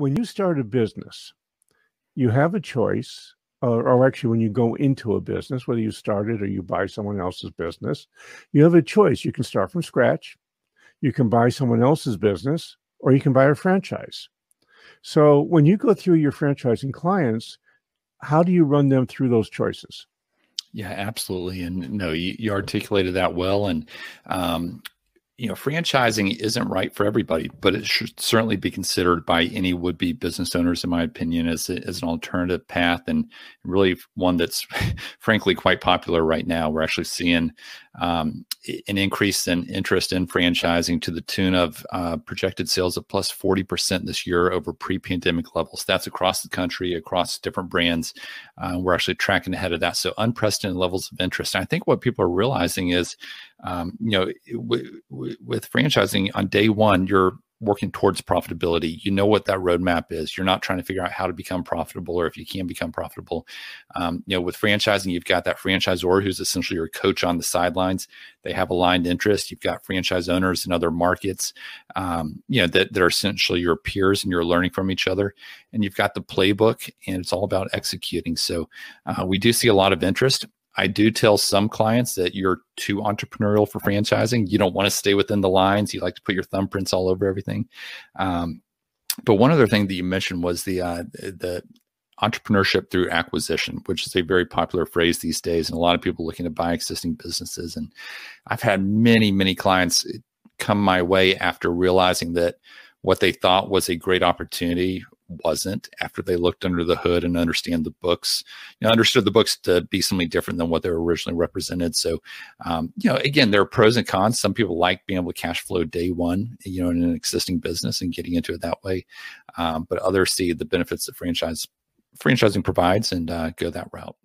when you start a business, you have a choice, or, or, actually, when you go into a business, whether you start it or you buy someone else's business, you have a choice. You can start from scratch, you can buy someone else's business, or you can buy a franchise. So, when you go through your franchising clients, how do you run them through those choices? Yeah, absolutely. And no, you, you articulated that well. And um, you know, franchising isn't right for everybody, but it should certainly be considered by any would be business owners, in my opinion, as, a, as an alternative path and really one that's frankly quite popular right now. We're actually seeing um, an increase in interest in franchising to the tune of uh, projected sales of plus 40% this year over pre pandemic levels. That's across the country, across different brands. Uh, we're actually tracking ahead of that. So, unprecedented levels of interest. And I think what people are realizing is um, you know, w- w- with franchising on day one, you're working towards profitability. You know what that roadmap is. You're not trying to figure out how to become profitable or if you can become profitable. Um, you know, with franchising, you've got that franchisor who's essentially your coach on the sidelines. They have aligned interests. You've got franchise owners in other markets, um, you know, that, that are essentially your peers and you're learning from each other. And you've got the playbook, and it's all about executing. So uh, we do see a lot of interest I do tell some clients that you're too entrepreneurial for franchising. You don't want to stay within the lines. You like to put your thumbprints all over everything. Um, but one other thing that you mentioned was the uh, the entrepreneurship through acquisition, which is a very popular phrase these days, and a lot of people looking to buy existing businesses. And I've had many, many clients uh, come my way after realizing that what they thought was a great opportunity wasn't after they looked under the hood and understand the books, you know, understood the books to be something different than what they were originally represented. So, um, you know, again, there are pros and cons. Some people like being able to cash flow day one, you know, in an existing business and getting into it that way. Um, but others see the benefits that franchise franchising provides and uh, go that route.